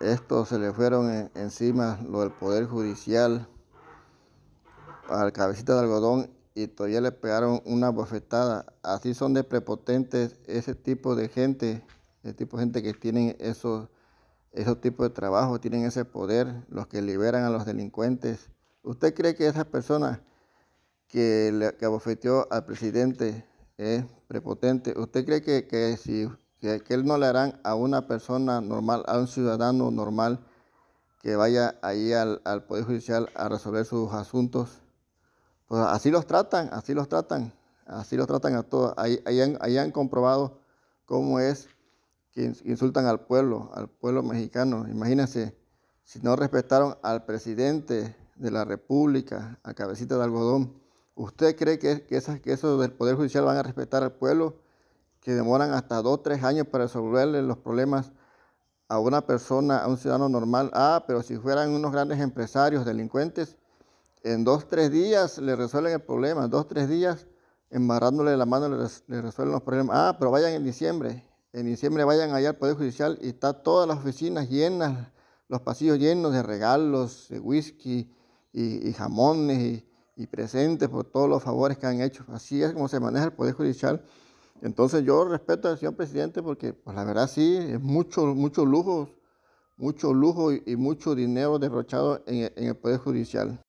Estos se le fueron encima lo del Poder Judicial al cabecita de algodón y todavía le pegaron una bofetada. Así son de prepotentes ese tipo de gente, ese tipo de gente que tienen esos, tipos de trabajo, tienen ese poder, los que liberan a los delincuentes. ¿Usted cree que esa persona que, le, abofeteó al presidente es prepotente? ¿Usted cree que, que si que, él no le harán a una persona normal, a un ciudadano normal que vaya ahí al, Poder Judicial a resolver sus asuntos. Pues así los tratan, así los tratan, así los tratan a todos. Ahí, han, comprobado cómo es que insultan al pueblo, al pueblo mexicano. Imagínense, si no respetaron al presidente de la República, a cabecita de algodón, ¿usted cree que, que esos del Poder Judicial van a respetar al pueblo? que demoran hasta dos, tres años para resolverle los problemas a una persona, a un ciudadano normal. Ah, pero si fueran unos grandes empresarios, delincuentes, en dos, tres días le resuelven el problema, en dos, tres días embarrándole la mano le, resuelven los problemas. Ah, pero vayan en diciembre, en diciembre vayan allá al Poder Judicial y está todas las oficinas llenas, los pasillos llenos de regalos, de whisky y, jamones y, y presentes por todos los favores que han hecho. Así es como se maneja el Poder Judicial. Entonces yo respeto al señor presidente porque pues, la verdad sí, es mucho, mucho lujo, mucho lujo y, mucho dinero derrochado en el Poder Judicial.